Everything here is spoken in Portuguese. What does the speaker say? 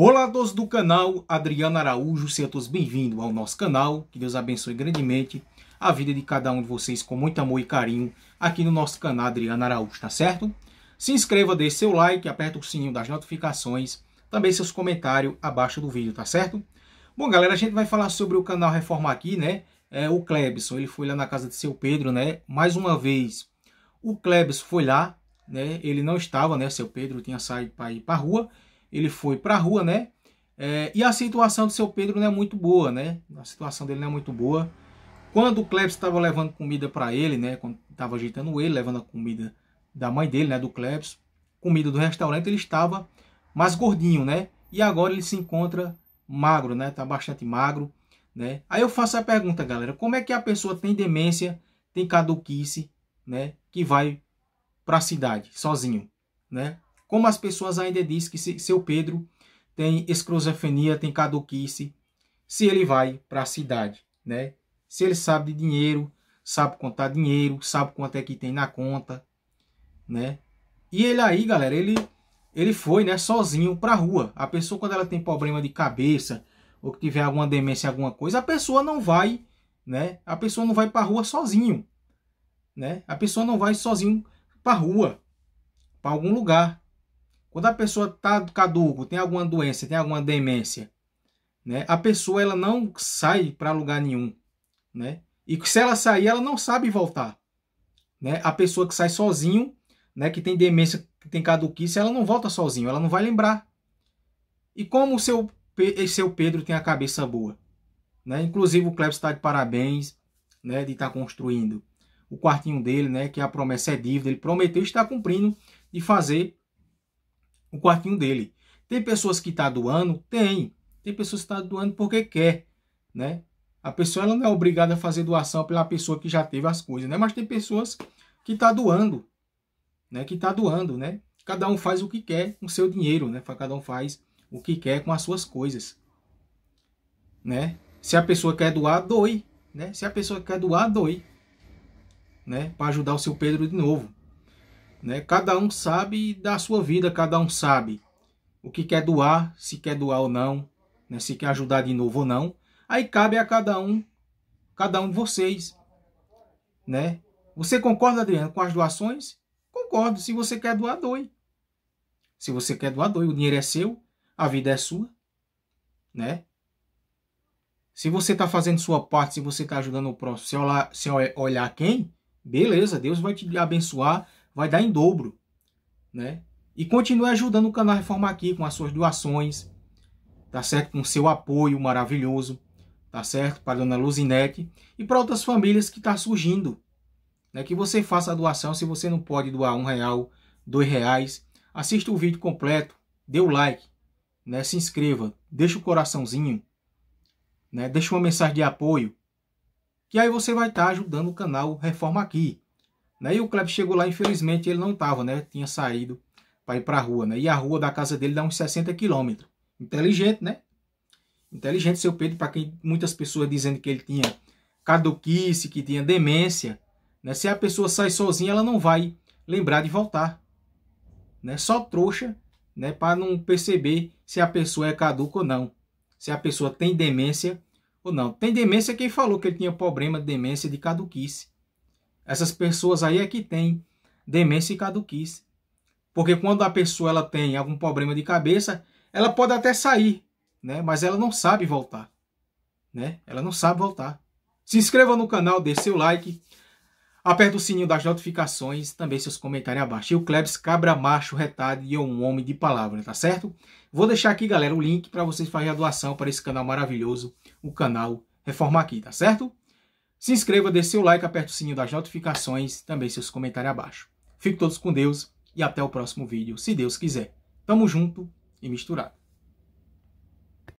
Olá, todos do canal Adriano Araújo, sejam todos bem-vindos ao nosso canal. Que Deus abençoe grandemente a vida de cada um de vocês com muito amor e carinho aqui no nosso canal Adriano Araújo, tá certo? Se inscreva, deixe seu like, aperta o sininho das notificações, também seus comentários abaixo do vídeo, tá certo? Bom, galera, a gente vai falar sobre o canal Reforma aqui, né? É, o Klebson, ele foi lá na casa de seu Pedro, né? Mais uma vez, o Klebson foi lá, né? Ele não estava, né? Seu Pedro tinha saído para ir para a rua ele foi para a rua, né? É, e a situação do seu Pedro não é muito boa, né? A situação dele não é muito boa. Quando o Klebs estava levando comida para ele, né? Quando estava ajeitando ele, levando a comida da mãe dele, né? Do Klebs, comida do restaurante, ele estava mais gordinho, né? E agora ele se encontra magro, né? Tá bastante magro, né? Aí eu faço a pergunta, galera: como é que a pessoa tem demência, tem caduquice, né? Que vai para a cidade sozinho, né? como as pessoas ainda dizem que se, seu Pedro tem escrosefenia, tem caduquice, se ele vai para a cidade, né? Se ele sabe de dinheiro, sabe contar dinheiro, sabe quanto é que tem na conta, né? E ele aí, galera, ele ele foi, né, sozinho para a rua. A pessoa quando ela tem problema de cabeça ou que tiver alguma demência, alguma coisa, a pessoa não vai, né? A pessoa não vai para rua sozinho, né? A pessoa não vai sozinho para a rua, para algum lugar. Quando a pessoa está caduco, tem alguma doença, tem alguma demência, né? A pessoa ela não sai para lugar nenhum, né? E se ela sair, ela não sabe voltar, né? A pessoa que sai sozinho, né, que tem demência, que tem caduquice, ela não volta sozinho, ela não vai lembrar. E como o seu seu Pedro tem a cabeça boa, né? Inclusive o Cleber está de parabéns, né, de estar tá construindo o quartinho dele, né, que a promessa é dívida, ele prometeu e está cumprindo de fazer o quartinho dele. Tem pessoas que está doando? Tem. Tem pessoas que está doando porque quer, né? A pessoa ela não é obrigada a fazer doação pela pessoa que já teve as coisas, né? Mas tem pessoas que está doando, né? Que está doando, né? Cada um faz o que quer com seu dinheiro, né? Cada um faz o que quer com as suas coisas, né? Se a pessoa quer doar, doe, né? Se a pessoa quer doar, doe, né? Para ajudar o seu Pedro de novo. Né? Cada um sabe da sua vida, cada um sabe o que quer doar, se quer doar ou não, né? se quer ajudar de novo ou não. Aí cabe a cada um, cada um de vocês. Né? Você concorda, Adriano, com as doações? Concordo. Se você quer doar, doe. Se você quer doar, doe. O dinheiro é seu, a vida é sua. Né? Se você está fazendo sua parte, se você está ajudando o próximo, se olhar, se olhar quem, beleza, Deus vai te abençoar vai dar em dobro, né? E continue ajudando o canal Reforma aqui com as suas doações, tá certo? Com seu apoio maravilhoso, tá certo? Para a dona Luzinete e para outras famílias que está surgindo, né? Que você faça a doação, se você não pode doar um real, dois reais, assista o vídeo completo, dê o like, né? Se inscreva, deixa o coraçãozinho, né? Deixa uma mensagem de apoio, que aí você vai estar tá ajudando o canal Reforma aqui. Né? E o Kleber chegou lá, infelizmente ele não estava, né? Tinha saído para ir para a rua, né? E a rua da casa dele dá uns 60 quilômetros. Inteligente, né? Inteligente seu Pedro, para quem muitas pessoas dizendo que ele tinha caduquice, que tinha demência. Né? Se a pessoa sai sozinha, ela não vai lembrar de voltar. Né? Só trouxa né? para não perceber se a pessoa é caduca ou não. Se a pessoa tem demência ou não. Tem demência quem falou que ele tinha problema de demência de caduquice. Essas pessoas aí é que têm demência e caduquice. Porque quando a pessoa ela tem algum problema de cabeça, ela pode até sair, né? mas ela não sabe voltar. Né? Ela não sabe voltar. Se inscreva no canal, dê seu like, aperta o sininho das notificações, também seus comentários abaixo. E o Klebs Cabra Macho Retardo e eu um homem de palavra, tá certo? Vou deixar aqui, galera, o link para vocês fazerem a doação para esse canal maravilhoso, o canal Reforma Aqui, tá certo? Se inscreva, dê seu like, aperte o sininho das notificações, também seus comentários abaixo. Fiquem todos com Deus e até o próximo vídeo, se Deus quiser. Tamo junto e misturado.